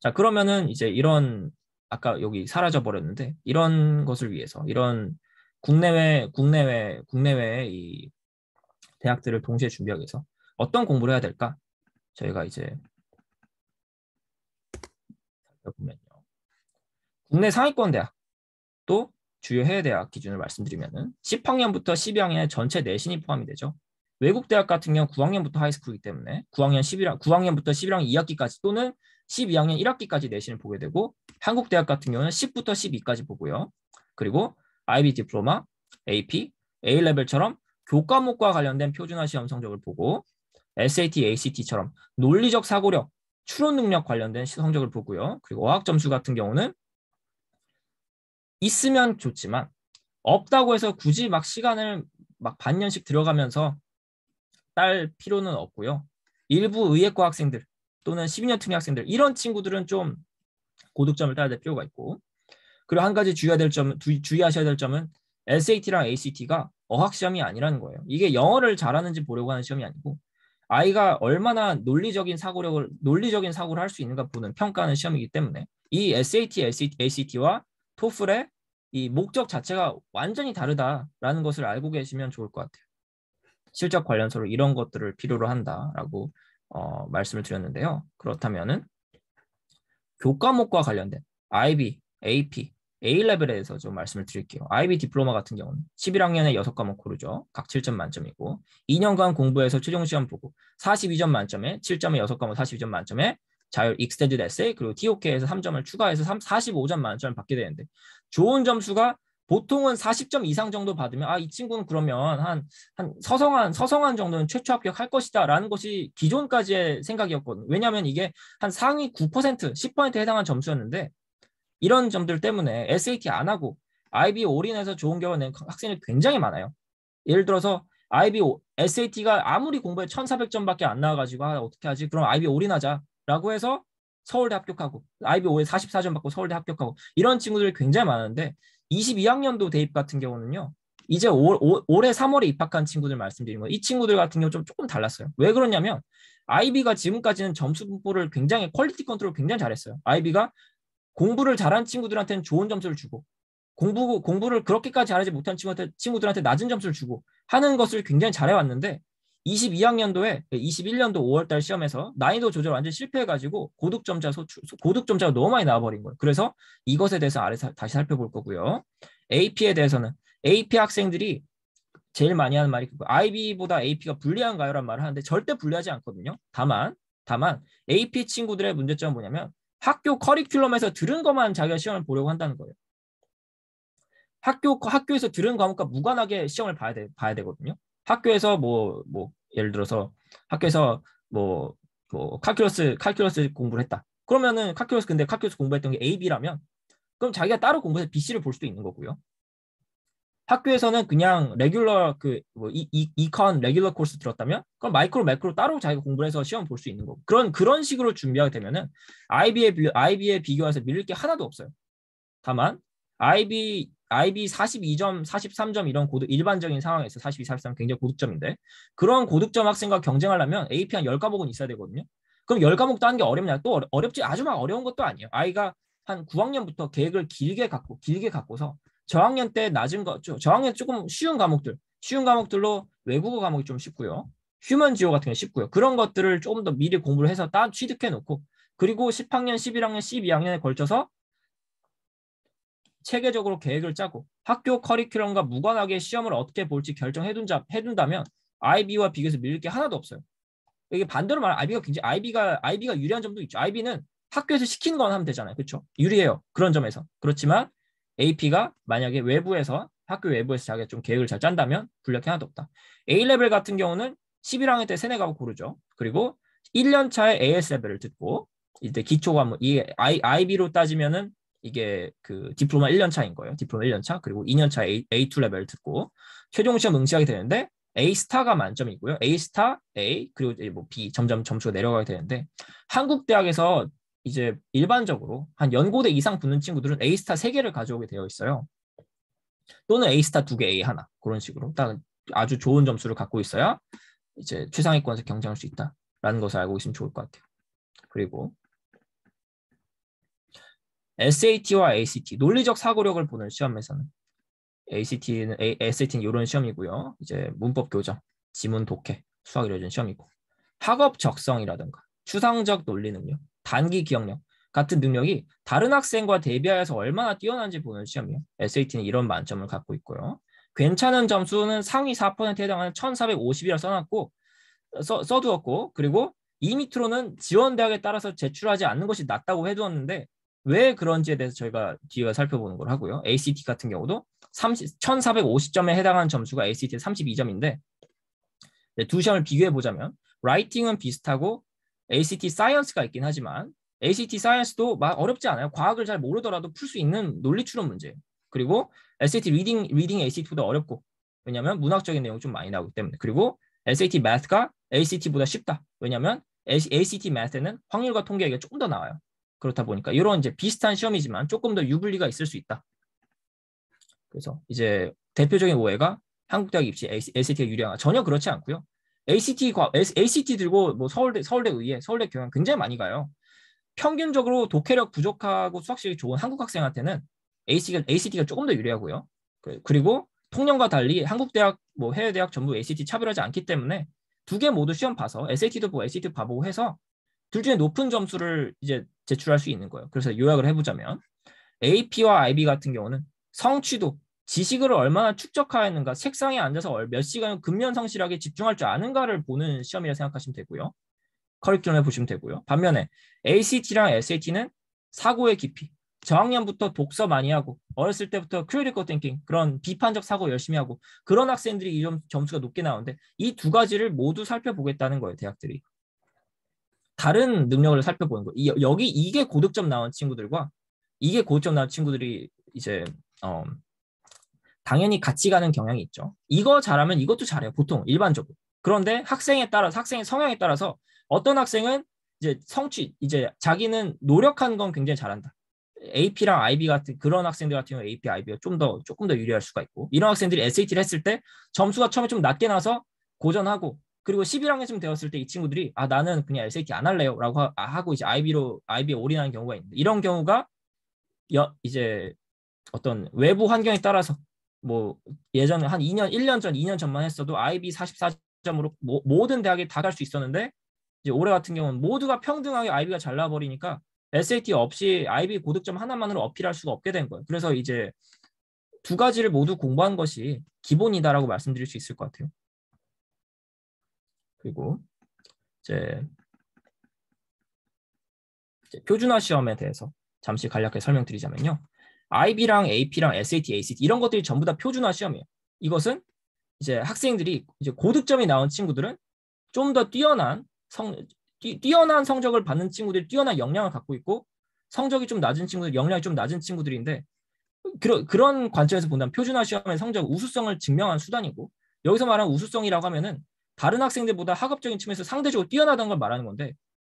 자, 그러면은 이제 이런 아까 여기 사라져 버렸는데 이런 것을 위해서 이런 국내외 국내외 국내외 이 대학들을 동시에 준비하기 위해서 어떤 공부를 해야 될까? 저희가 이제 보면요. 국내 상위권 대학 또 주요 해외 대학 기준을 말씀드리면은 10학년부터 12학년 에 전체 내신이 네 포함이 되죠. 외국 대학 같은 경우 9학년부터 하이스쿨이기 때문에 9학년 11학 9학년부터 11학년 2학기까지 또는 12학년 1학기까지 내신을 보게 되고 한국 대학 같은 경우는 10부터 12까지 보고요. 그리고 IB 디플로마, AP, A레벨처럼 교과목과 관련된 표준화 시험 성적을 보고 SAT, ACT처럼 논리적 사고력, 추론 능력 관련된 성적을 보고요. 그리고 어학 점수 같은 경우는 있으면 좋지만 없다고 해서 굳이 막 시간을 막 반년씩 들어가면서 딸 필요는 없고요. 일부 의예과 학생들 또는 12년 특례 학생들 이런 친구들은 좀 고득점을 따야 될 필요가 있고 그리고 한 가지 주의해야 될 점은 주의하셔야 될 점은 SAT랑 ACT가 어학 시험이 아니라는 거예요. 이게 영어를 잘하는지 보려고 하는 시험이 아니고 아이가 얼마나 논리적인 사고력을 논리적인 사고를 할 수 있는가 보는 평가하는 시험이기 때문에 이 SAT, SAT ACT와 토플의 이 목적 자체가 완전히 다르다라는 것을 알고 계시면 좋을 것 같아요. 실적 관련서로 이런 것들을 필요로 한다라고 어, 말씀을 드렸는데요. 그렇다면은 교과목과 관련된 IB, AP, A 레벨에서 대해좀 말씀을 드릴게요. IB 디플로마 같은 경우는 11학년에 6과목 고르죠. 각 7점 만점이고 2년간 공부해서 최종 시험 보고 42점 만점에 7점에 6과목 42점 만점에 자율 익스텐드 에세이 그리고 TOK에서 3점을 추가해서 3, 45점 만점을 받게 되는데 좋은 점수가 보통은 40점 이상 정도 받으면 아 이 친구는 그러면 한 한 서성한 서성한 정도는 최초 합격할 것이다라는 것이 기존까지의 생각이었거든. 왜냐하면 이게 한 상위 9% 10%에 해당한 점수였는데 이런 점들 때문에 SAT 안 하고 IB 올인해서 좋은 결과 낸 학생이 굉장히 많아요. 예를 들어서 IB SAT가 아무리 공부해 1,400점밖에 안 나와가지고 아, 어떻게 하지? 그럼 IB 올인하자라고 해서 서울대 합격하고 IB 5에 44점 받고 서울대 합격하고 이런 친구들이 굉장히 많은데 22학년도 대입 같은 경우는요. 이제 올, 올, 해 3월에 입학한 친구들 말씀드린 거예요. 이 친구들 같은 경우 좀 조금 달랐어요. 왜 그러냐면 아이비가 지금까지는 점수 분포를 굉장히 퀄리티 컨트롤 굉장히 잘했어요. 아이비가 공부를 잘한 친구들한테는 좋은 점수를 주고 공부 공부를 그렇게까지 잘하지 못한 친구한테 친구들한테 낮은 점수를 주고 하는 것을 굉장히 잘해왔는데 22학년도에 21년도 5월달 시험에서 난이도 조절 완전 실패해가지고 고득점자 소출 고득점자가 너무 많이 나와버린 거예요. 그래서 이것에 대해서 아래 사, 다시 살펴볼 거고요. AP에 대해서는 AP 학생들이 제일 많이 하는 말이 그거 IB보다 AP가 불리한가요 라는 말을 하는데 절대 불리하지 않거든요. 다만 다만 AP 친구들의 문제점은 뭐냐면 학교 커리큘럼에서 들은 것만 자기가 시험을 보려고 한다는 거예요. 학교 학교에서 들은 과목과 무관하게 시험을 봐야 돼 봐야 되거든요. 학교에서 뭐뭐 뭐 예를 들어서 학교에서 뭐, 뭐 칼큘러스 칼큘러스 공부를 했다. 그러면은 칼큘러스 근데 칼큘러스 공부했던 게 A, B라면 그럼 자기가 따로 공부해서 B, C를 볼 수도 있는 거고요. 학교에서는 그냥 레귤러 그뭐 이컨 레귤러 코스 들었다면 그럼 마이크로 매크로 따로 자기가 공부를 해서 시험 볼 수 있는 거고 그런 그런 식으로 준비하게 되면은 IB에 IB에 비교해서 밀릴 게 하나도 없어요. 다만 IB IB 42점, 43점 이런 고득 일반적인 상황에서 42, 43 굉장히 고득점인데 그런 고득점 학생과 경쟁하려면 AP 한 10과목은 있어야 되거든요. 그럼 10과목 따는 게 어렵냐? 또 어렵지 아주 막 어려운 것도 아니에요. 아이가 한 9학년부터 계획을 길게 갖고 길게 갖고서 저학년 때 낮은 거 저학년 조금 쉬운 과목들, 쉬운 과목들로 외국어 과목이 좀 쉽고요. 휴먼 지오 같은 게 쉽고요. 그런 것들을 조금 더 미리 공부를 해서 따 취득해 놓고 그리고 10학년, 11학년, 12학년에 걸쳐서 체계적으로 계획을 짜고 학교 커리큘럼과 무관하게 시험을 어떻게 볼지 결정해둔다면 IB와 비교해서 밀릴 게 하나도 없어요. 이게 반대로 말하면 IB가 굉장히 IB가 IB가 유리한 점도 있죠. IB는 학교에서 시킨 건 하면 되잖아요. 그렇죠? 유리해요. 그런 점에서. 그렇지만 AP가 만약에 외부에서 학교 외부에서 자기가 좀 계획을 잘 짠다면 불력이 하나도 없다. A레벨 같은 경우는 11학년 때 세네 가고 고르죠. 그리고 1년 차에 AS 레벨을 듣고 이때 기초 과목 이 IB로 따지면은 이게 그 디플로마 1년 차인 거예요. 디플로마 1년 차 그리고 2년 차 A, A2 레벨 듣고 최종 시험 응시하게 되는데 A 스타가 만점이고요. A 스타, A 그리고 이제 뭐 B 점점 점수가 내려가게 되는데 한국 대학에서 이제 일반적으로 한 연고대 이상 붙는 친구들은 A 스타 3개를 가져오게 되어 있어요. 또는 A 스타 2개, A 하나 그런 식으로 딱 아주 좋은 점수를 갖고 있어야 이제 최상위권에서 경쟁할 수 있다라는 것을 알고 있으면 좋을 것 같아요. 그리고 SAT와 ACT 논리적 사고력을 보는 시험에서는 ACT는 A, SAT는 이런 시험이고요. 이제 문법 교정, 지문 독해, 수학 이뤄진 시험이고 학업 적성이라든가 추상적 논리 능력, 단기 기억력 같은 능력이 다른 학생과 대비하여서 얼마나 뛰어난지 보는 시험이에요. SAT는 이런 만점을 갖고 있고요. 괜찮은 점수는 상위 4%에 해당하는 1,450이라 써놨고 써, 써두었고 그리고 2미으로는 지원 대학에 따라서 제출하지 않는 것이 낫다고 해두었는데 왜 그런지에 대해서 저희가 뒤에 살펴보는 걸 하고요. ACT 같은 경우도 30, 1450점에 해당하는 점수가 ACT의 32점인데 두 시험을 비교해 보자면 라이팅은 비슷하고 ACT 사이언스가 있긴 하지만 ACT 사이언스도 막 어렵지 않아요. 과학을 잘 모르더라도 풀 수 있는 논리 추론 문제. 그리고 SAT 리딩 리딩 ACT보다 어렵고 왜냐하면 문학적인 내용 이좀 많이 나오기 때문에 그리고 SAT math가 ACT보다 쉽다. 왜냐하면 ACT math에는 확률과 통계 가 조금 더 나와요. 그렇다 보니까 이런 이제 비슷한 시험이지만 조금 더 유불리가 있을 수 있다. 그래서 이제 대표적인 오해가 한국 대학 입시 ACT가 유리한가 전혀 그렇지 않고요. ACT ACT 들고 뭐 서울대 서울대 의회 서울대 교양 굉장히 많이 가요. 평균적으로 독해력 부족하고 수학 실력이 좋은 한국 학생한테는 ACT가, ACT가 조금 더 유리하고요. 그, 그리고 통영과 달리 한국 대학 뭐 해외 대학 전부 ACT 차별하지 않기 때문에 두 개 모두 시험 봐서 SAT도 보고 ACT 봐보고 해서 둘 중에 높은 점수를 이제 제출할 수 있는 거예요. 그래서 요약을 해보자면 AP와 IB 같은 경우는 성취도, 지식을 얼마나 축적하였는가, 책상에 앉아서 몇 시간을 근면 성실하게 집중할 줄 아는가를 보는 시험이라 생각하시면 되고요. 커리큘럼에 보시면 되고요. 반면에 ACT랑 SAT는 사고의 깊이, 저학년부터 독서 많이 하고 어렸을 때부터 크리티컬 땡킹 그런 비판적 사고 열심히 하고 그런 학생들이 이 점, 점수가 높게 나오는데 이 두 가지를 모두 살펴보겠다는 거예요 대학들이 다른 능력을 살펴보는 거. 이, 여기 이게 고득점 나온 친구들과 이게 고득점 나온 친구들이 이제 어, 당연히 같이 가는 경향이 있죠. 이거 잘하면 이것도 잘해요. 보통 일반적으로. 그런데 학생에 따라 학생의 성향에 따라서 어떤 학생은 이제 성취 이제 자기는 노력한 건 굉장히 잘한다. AP랑 IB 같은 그런 학생들 같은 경우 AP, IB가 좀 더 조금 더 유리할 수가 있고 이런 학생들이 SAT를 했을 때 점수가 처음에 좀 낮게 나서 고전하고 그리고 11학년쯤 되었을 때 이 친구들이 아 나는 그냥 LCT 안 할래요라고 하, 아, 하고 이제 IB로 IB에 올인하는 경우가 있는데 이런 경우가 여, 이제 어떤 외부 환경에 따라서 뭐 예전에 한 2년 1년 전 2년 전만 했어도 IB 44점으로 모, 모든 대학에 다 갈 수 있었는데 이제 올해 같은 경우는 모두가 평등하게 IB가 잘라버리니까 SAT 없이 IB 고득점 하나만으로 어필할 수가 없게 된 거예요. 그래서 이제 두 가지를 모두 공부한 것이 기본이다라고 말씀드릴 수 있을 것 같아요. 그리고 이제, 이제 표준화 시험에 대해서 잠시 간략하게 설명드리자면요. IB랑 AP랑 SAT, ACT 이런 것들이 전부 다 표준화 시험이에요. 이것은 이제 학생들이 이제 고득점이 나온 친구들은 좀 더 뛰어난 성 뛰, 뛰어난 성적을 받는 친구들이 뛰어난 역량을 갖고 있고 성적이 좀 낮은 친구들, 역량이 좀 낮은 친구들인데 그러, 그런 관점에서 본다면 표준화 시험의 성적 우수성을 증명한 수단이고 여기서 말하는 우수성이라고 하면은 다른 학생들보다 학업적인 측면에서 상대적으로 뛰어나다는 걸 말하는 건데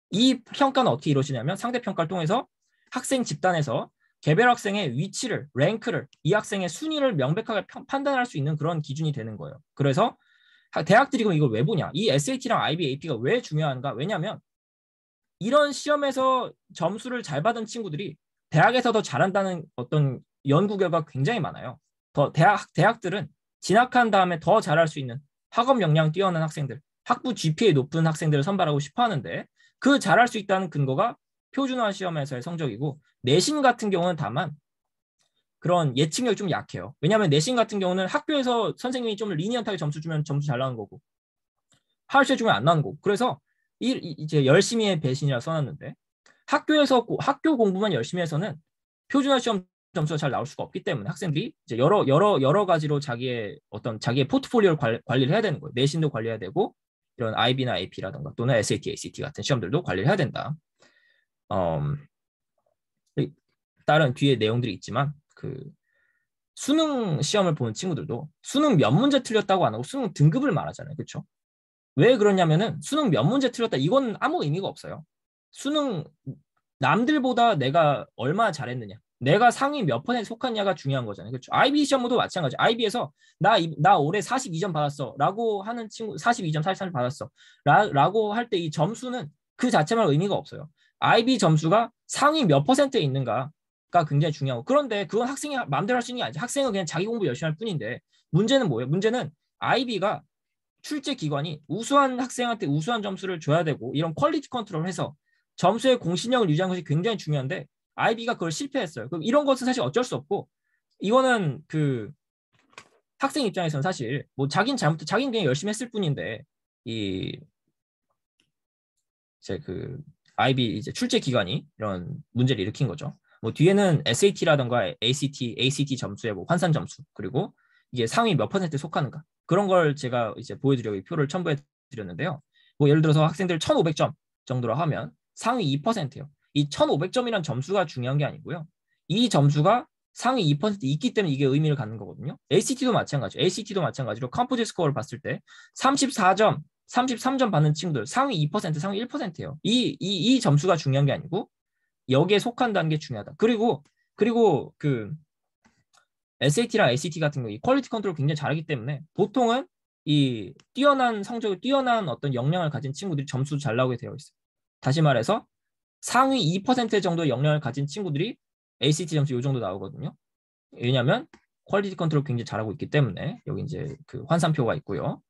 이 평가는 어떻게 이루어지냐면 상대 평가를 통해서 학생 집단에서 개별 학생의 위치를 랭크를 이 학생의 순위를 명백하게 평, 판단할 수 있는 그런 기준이 되는 거예요. 그래서 대학들이 그럼 이걸 왜 보냐? 이 SAT랑 IB, AP가 왜 중요한가? 왜냐하면 이런 시험에서 점수를 잘 받은 친구들이 대학에서 더 잘한다는 어떤 연구 결과 굉장히 많아요. 더 대학 대학들은 진학한 다음에 더 잘할 수 있는 학업 역량 뛰어난 학생들, 학부 GPA 높은 학생들을 선발하고 싶어 하는데 그 잘할 수 있다는 근거가 표준화 시험에서의 성적이고 내신 같은 경우는 다만 그런 예측력이 좀 약해요. 왜냐하면 내신 같은 경우는 학교에서 선생님이 좀 리니언하게 점수 주면 점수 잘 나온 거고 하울세 주면 안 나온 거고 그래서 이, 이제 열심히의 배신이라 써놨는데 학교에서 학교 공부만 열심히 해서는 표준화 시험 점수가 잘 나올 수가 없기 때문에 학생들이 이제 여러 여러 여러 가지로 자기의 어떤 자기의 포트폴리오를 관, 관리를 해야 되는 거예요. 내신도 관리해야 되고 이런 IB나 AP라든가 또는 SAT, ACT 같은 시험들도 관리를 해야 된다. 음, 다른 뒤에 내용들이 있지만 그 수능 시험을 보는 친구들도 수능 몇 문제 틀렸다고 안 하고 수능 등급을 말하잖아요. 그렇죠? 왜 그러냐면은 수능 몇 문제 틀렸다 이건 아무 의미가 없어요. 수능 남들보다 내가 얼마 잘했느냐 내가 상위 몇 퍼센트 속하냐가 중요한 거잖아요. 그렇죠? IB 시험도 마찬가지. IB에서 나, 나 올해 42점 받았어. 라고 하는 친구, 42점, 43점 받았어. 라, 고할 때 이 점수는 그 자체만 의미가 없어요. IB 점수가 상위 몇 퍼센트에 있는가가 굉장히 중요하고. 그런데 그건 학생이 마음대로 할 수 있는 게 아니지. 학생은 그냥 자기 공부 열심히 할 뿐인데 문제는 뭐예요? 문제는 IB가 출제 기관이 우수한 학생한테 우수한 점수를 줘야 되고 이런 퀄리티 컨트롤 을 해서 점수의 공신력을 유지하는 것이 굉장히 중요한데 아이비가 그걸 실패했어요. 그럼 이런 것은 사실 어쩔 수 없고 이거는 그 학생 입장에서는 사실 뭐 자기는 잘못 자기는 그냥 열심히 했을 뿐인데 이 이제 그 아이비 이제 출제 기관이 이런 문제를 일으킨 거죠. 뭐 뒤에는 SAT라던가 ACT, ACT 점수의 뭐 환산 점수 그리고 이게 상위 몇퍼센트 속하는가 그런 걸 제가 이제 보여드려고 표를 첨부해 드렸는데요. 뭐 예를 들어서 학생들 1,500점 정도로 하면 상위 2%예요. 이 1,500점이란 점수가 중요한 게 아니고요. 이 점수가 상위 2% 있기 때문에 이게 의미를 갖는 거거든요. ACT도 마찬가지죠. ACT도 마찬가지로 컴포지 스코어를 봤을 때 34점, 33점 받는 친구들 상위 2%, 상위 1%예요. 이, 이, 이 점수가 중요한 게 아니고 여기에 속한다는 게 중요하다. 그리고 그리고 그 SAT랑 ACT 같은 거 이 퀄리티 컨트롤 굉장히 잘하기 때문에 보통은 이 뛰어난 성적을 뛰어난 어떤 역량을 가진 친구들이 점수 잘 나오게 되어 있어요. 다시 말해서 상위 2% 정도의 역량을 가진 친구들이 ACT 점수 요 정도 나오거든요. 왜냐하면 퀄리티 컨트롤 굉장히 잘하고 있기 때문에 여기 이제 그 환산표가 있고요.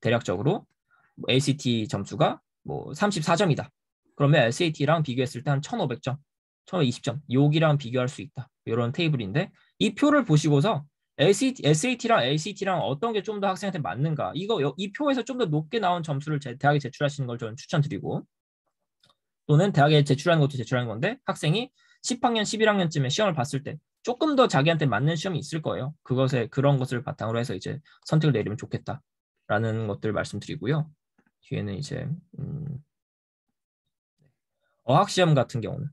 대략적으로 뭐 ACT 점수가 뭐 34점이다. 그러면 SAT랑 비교했을 때 한 1,500점, 1,520점, 여기랑 비교할 수 있다. 이런 테이블인데 이 표를 보시고서 SAT, SAT랑 ACT랑 어떤 게 좀 더 학생한테 맞는가? 이거 이 표에서 좀 더 높게 나온 점수를 제, 대학에 제출하시는 걸 저는 추천드리고 또는 대학에 제출하는 것도 제출하는 건데 학생이 10학년, 11학년쯤에 시험을 봤을 때 조금 더 자기한테 맞는 시험이 있을 거예요. 그것에 그런 것을 바탕으로 해서 이제 선택을 내리면 좋겠다라는 것들 을 말씀드리고요. 뒤에는 이제 음, 어학 시험 같은 경우는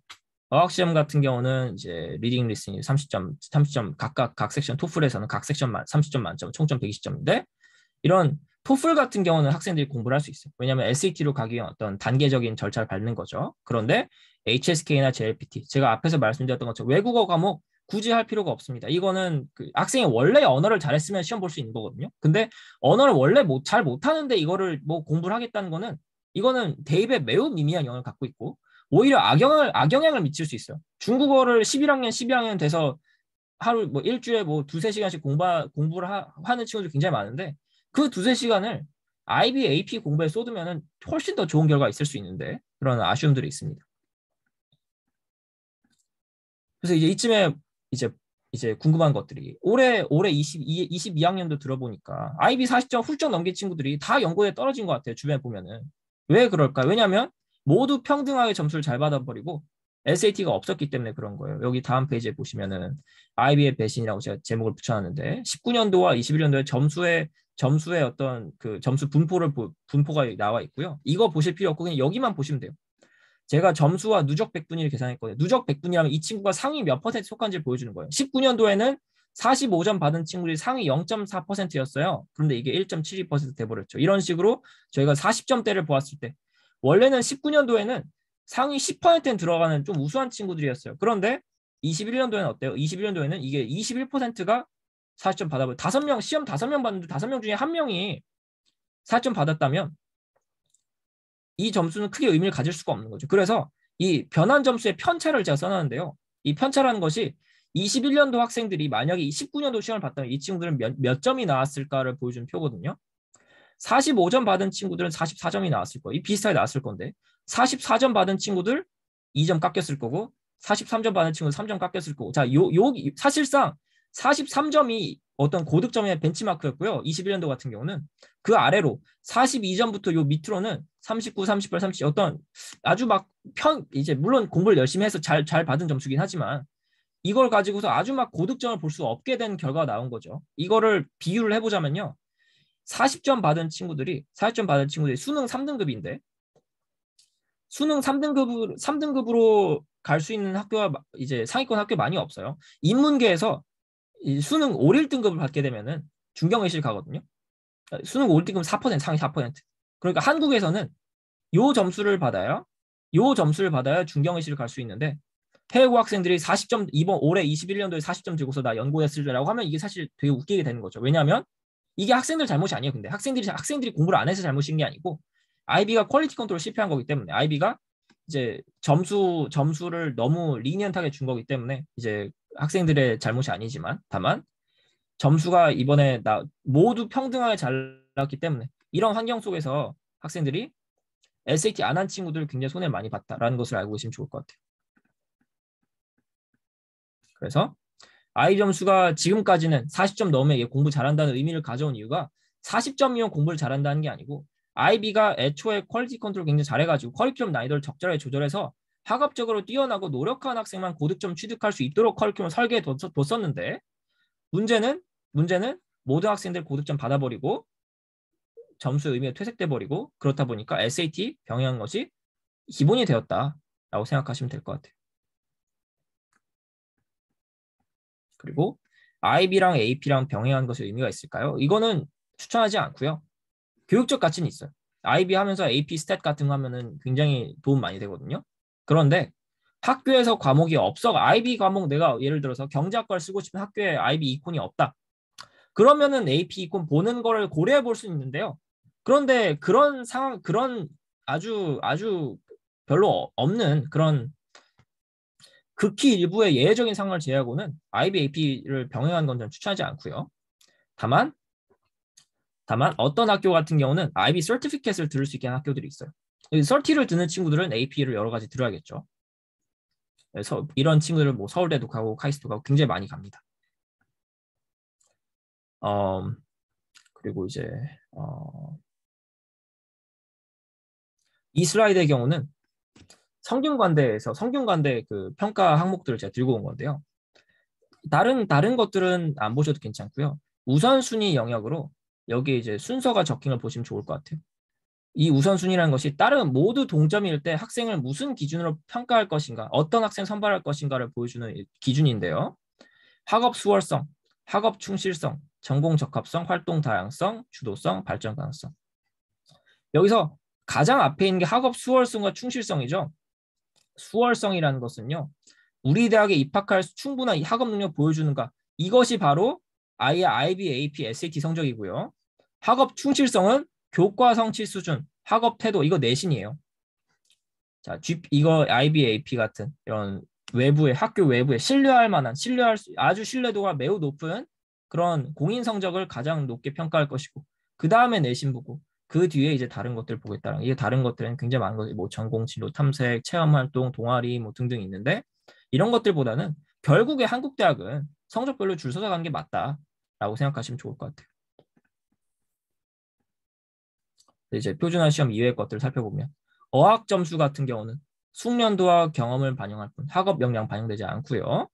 어학 시험 같은 경우는 이제 리딩 리스닝 30점, 30점 각각 각 섹션 토플에서는 각섹션 30점 만점, 총점 120점인데 이런 토플 같은 경우는 학생들이 공부를 할 수 있어요. 왜냐하면 SAT로 가기 위한 어떤 단계적인 절차를 밟는 거죠. 그런데 HSK나 JLPT, 제가 앞에서 말씀드렸던 것처럼 외국어 과목 굳이 할 필요가 없습니다. 이거는 그 학생이 원래 언어를 잘했으면 시험 볼 수 있는 거거든요. 근데 언어를 원래 못, 잘 못하는데 이거를 뭐 공부를 하겠다는 거는 이거는 대입에 매우 미미한 영향을 갖고 있고 오히려 악영향을, 악영향을 미칠 수 있어요. 중국어를 11학년, 12학년 돼서 하루 뭐 일주일에 뭐 두세 시간씩 공부, 공부를 하, 는 친구들 굉장히 많은데 그 두세 시간을 IB, AP 공부에 쏟으면 훨씬 더 좋은 결과가 있을 수 있는데 그런 아쉬움들이 있습니다. 그래서 이제 이쯤에 이제 이제 궁금한 것들이 올해 올해 22, 22학년도 들어보니까 IB 40점 훌쩍 넘긴 친구들이 다 연고에 떨어진 것 같아요. 주변에 보면은 왜 그럴까? 왜냐하면 모두 평등하게 점수를 잘 받아버리고 SAT가 없었기 때문에 그런 거예요. 여기 다음 페이지에 보시면은 IB의 배신이라고 제가 제목을 붙여놨는데 19년도와 21년도에 점수의 점수의 어떤 그 점수 분포를 분포가 나와 있고요. 이거 보실 필요 없고 그냥 여기만 보시면 돼요. 제가 점수와 누적 백분위를 계산했거든요. 누적 백분위라면 이 친구가 상위 몇 퍼센트 속한지를 보여주는 거예요. 19년도에는 45점 받은 친구들이 상위 0.4%였어요. 그런데 이게 1.72% 돼버렸죠. 이런 식으로 저희가 40점대를 보았을 때 원래는 19년도에는 상위 10%에 들어가는 좀 우수한 친구들이었어요. 그런데 21년도에는 어때요? 21년도에는 이게 21%가 40점 받아보 다섯 명 시험 다섯 명받는데 다섯 명 중에 한 명이 4점 받았다면 이 점수는 크게 의미를 가질 수가 없는 거죠. 그래서 이 변환 점수의 편차를 제가 써놨는데요. 이 편차라는 것이 21년도 학생들이 만약에 19년도 시험을 봤다면 이 친구들은 몇, 몇 점이 나왔을까를 보여준 표거든요. 45점 받은 친구들은 44점이 나왔을 거예요. 비슷하게 나왔을 건데 44점 받은 친구들 2점 깎였을 거고 43점 받은 친구들 3점 깎였을 거고 자, 요, 요 사실상 43점이 어떤 고득점의 벤치마크였고요. 21년도 같은 경우는 그 아래로 42점부터 요 밑으로는 39, 38, 37 어떤 아주 막 편 이제 물론 공부를 열심히 해서 잘 잘 받은 점수긴 하지만 이걸 가지고서 아주 막 고득점을 볼 수 없게 된 결과가 나온 거죠. 이거를 비유를 해보자면요. 40점 받은 친구들이 40점 받은 친구들이 수능 3등급인데 수능 3등급 3등급으로 갈 수 있는 학교가 이제 상위권 학교 많이 없어요. 인문계에서 이 수능 5일등급을 받게 되면은 중경외실 가거든요. 그러니까 수능 5 1등급 4% 상위 4%. 그러니까 한국에서는 요 점수를 받아요요 점수를 받아야 중경외실을 갈 수 있는데 해외고 학생들이 40점 이번 올해 21년도에 40점 들고서 나 연고했을라고 하면 이게 사실 되게 웃기게 되는 거죠. 왜냐하면 이게 학생들 잘못이 아니에요. 근데 학생들이 학생들이 공부를 안 해서 잘못인 게 아니고 아이비가 퀄리티 컨트롤 실패한 거기 때문에 아이비가 이제 점수 점수를 너무 리니언하게 준 거기 때문에 이제 학생들의 잘못이 아니지만 다만 점수가 이번에 나 모두 평등하게 잘 나왔기 때문에 이런 환경 속에서 학생들이 SAT 안한 친구들 굉장히 손해 많이 봤다라는 것을 알고 계시면 좋을 것 같아요. 그래서 아이 점수가 지금까지는 40점 넘으면 공부 잘한다는 의미를 가져온 이유가 40점이면 공부를 잘한다는 게 아니고 아이비가 애초에 퀄리티 컨트롤 굉장히 잘해가지고 퀄리큘럼 난이도를 적절하게 조절해서 학업적으로 뛰어나고 노력한 학생만 고득점 취득할 수 있도록 커리큘럼 설계해 뒀었는데 문제는 문제는 모든 학생들 고득점 받아버리고 점수 의미가 퇴색돼 버리고 그렇다 보니까 SAT 병행한 것이 기본이 되었다라고 생각하시면 될 것 같아요. 그리고 IB랑 AP랑 병행한 것이 의미가 있을까요? 이거는 추천하지 않고요. 교육적 가치는 있어요. IB 하면서 AP 스탯 같은 거 하면은 굉장히 도움 많이 되거든요. 그런데 학교에서 과목이 없어 IB 과목 내가 예를 들어서 경제학과를 쓰고 싶은 학교에 IB 이콘이 없다. 그러면은 AP 이콘 보는 거를 고려해 볼 수 있는데요. 그런데 그런 상황 그런 아주 아주 별로 없는 그런 극히 일부의 예외적인 상황을 제외하고는 IB AP를 병행한건전 추천하지 않고요. 다만 다만 어떤 학교 같은 경우는 IB 서티피켓을 들을 수 있게 하는 학교들이 있어요. 서티를 드는 친구들은 AP를 여러 가지 들어야겠죠. 그래서 네, 이런 친구들은뭐 서울대도 가고 카이스도 트 가고 굉장히 많이 갑니다. 어, 그리고 이제 어, 이 슬라이드의 경우는 성균관대에서 성균관대 그 평가 항목들을 제가 들고 온 건데요. 다른 다른 것들은 안 보셔도 괜찮고요. 우선순위 영역으로 여기 이제 순서가 적힌 걸 보시면 좋을 것 같아요. 이 우선순위라는 것이 다른 모두 동점일 때 학생을 무슨 기준으로 평가할 것인가, 어떤 학생 선발할 것인가를 보여주는 기준인데요. 학업 수월성, 학업 충실성, 전공 적합성, 활동 다양성, 주도성, 발전 가능성. 여기서 가장 앞에 있는 게 학업 수월성과 충실성이죠. 수월성이라는 것은요. 우리 대학에 입학할 충분한 학업 능력 보여주는가. 이것이 바로 아이의 IB, AP, SAT 성적이고요. 학업 충실성은 교과 성취 수준, 학업 태도 이거 내신이에요. 자, G, 이거 IBAP 같은 이런 외부의 학교 외부에 신뢰할 만한 신뢰할 수, 아주 신뢰도가 매우 높은 그런 공인 성적을 가장 높게 평가할 것이고 그 다음에 내신 보고 그 뒤에 이제 다른 것들 보겠다는 이게 다른 것들은 굉장히 많은 것들 뭐 전공 진로 탐색 체험 활동 동아리 뭐 등등 있는데 이런 것들보다는 결국에 한국 대학은 성적별로 줄 서서 가는 게 맞다라고 생각하시면 좋을 것 같아요. 이제 표준화 시험 이외의 것들을 살펴보면 어학 점수 같은 경우는 숙련도와 경험을 반영할 뿐 학업 역량 반영되지 않고요.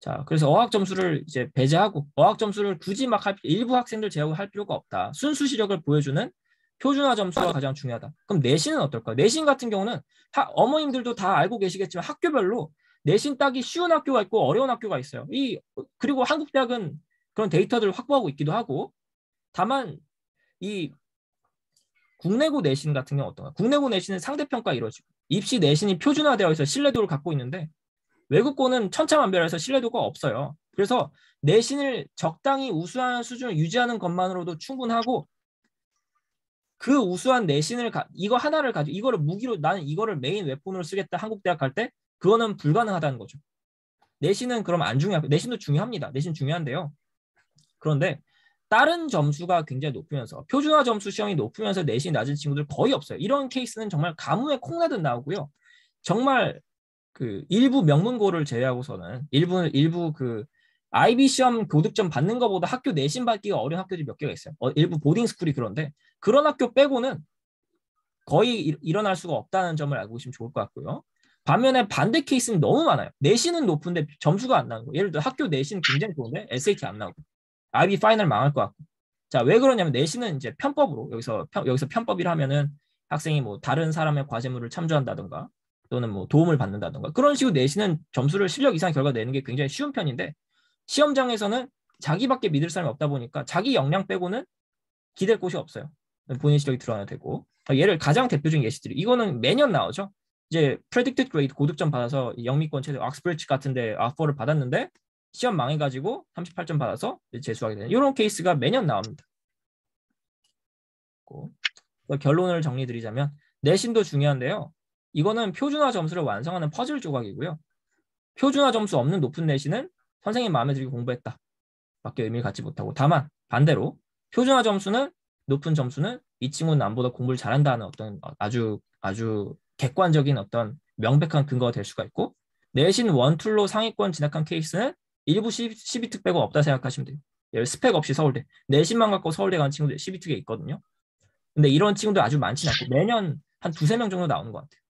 자, 그래서 어학 점수를 이제 배제하고 어학 점수를 굳이 막 할, 일부 학생들 제외하고 할 필요가 없다. 순수 시력을 보여주는 표준화 점수가 가장 중요하다. 그럼 내신은 어떨까요? 내신 같은 경우는 하, 어머님들도 다 알고 계시겠지만 학교별로 내신 따기 쉬운 학교가 있고 어려운 학교가 있어요. 이 그리고 한국 대학은 그런 데이터들을 확보하고 있기도 하고 다만 이 국내고 내신 같은 경우 어떤가? 국내고 내신은 상대평가 이루어지고 입시 내신이 표준화되어 있어 신뢰도를 갖고 있는데 외국고는 천차만별해서 신뢰도가 없어요. 그래서 내신을 적당히 우수한 수준을 유지하는 것만으로도 충분하고 그 우수한 내신을 가, 이거 하나를 가지고 이거를 무기로 나는 이거를 메인 웹폰으로 쓰겠다 한국 대학 갈 때 그거는 불가능하다는 거죠. 내신은 그럼 안 중요하고 내신도 중요합니다. 내신 중요한데요. 그런데 다른 점수가 굉장히 높으면서 표준화 점수 시험이 높으면서 내신이 낮은 친구들 거의 없어요. 이런 케이스는 정말 가뭄에 콩나듯 나오고요. 정말 그 일부 명문고를 제외하고서는 일부 일부 그 IB 시험 교득점 받는 것보다 학교 내신 받기가 어려운 학교들이 몇 개가 있어요. 어, 일부 보딩 스쿨이 그런데 그런 학교 빼고는 거의 일, 일어날 수가 없다는 점을 알고 계시면 좋을 것 같고요. 반면에 반대 케이스는 너무 많아요. 내신은 높은데 점수가 안 나오고 예를 들어 학교 내신 굉장히 좋은데 SAT 안 나오고 아비 파이널 망할 것 같고. 자, 왜 그러냐면 내신은 이제 편법으로 여기서 편, 여기서 편법이라 하면은 학생이 뭐 다른 사람의 과제물을 참조한다든가 또는 뭐 도움을 받는다든가 그런 식으로 내신은 점수를 실력 이상 결과 내는 게 굉장히 쉬운 편인데 시험장에서는 자기밖에 믿을 사람이 없다 보니까 자기 역량 빼고는 기댈 곳이 없어요. 본인 실력이 드러나야 되고 그러니까 예를 가장 대표적인 예시들이 이거는 매년 나오죠. 이제 p r e 프레딕트 r a 이 e 고득점 받아서 영미권 최대 악스브리치 같은데 아퍼를 받았는데 시험 망해가지고 38점 받아서 재수하게 되는 이런 케이스가 매년 나옵니다. 결론을 정리드리자면 내신도 중요한데요. 이거는 표준화 점수를 완성하는 퍼즐 조각이고요. 표준화 점수 없는 높은 내신은 선생님 마음에 들게 공부했다. 밖에 의미를 갖지 못하고 다만 반대로 표준화 점수는 높은 점수는 이 친구는 남보다 공부를 잘한다는 어떤 아주 아주 객관적인 어떤 명백한 근거가 될 수가 있고 내신 원툴로 상위권 진학한 케이스는 일부 12, 12특 백은 없다 생각하시면 돼요. 예, 스펙 없이 서울대 내신만 갖고 서울대 간 친구들 12특에 있거든요. 근데 이런 친구들 아주 많지 않고 매년 한 두세 명 정도 나오는 것 같아요.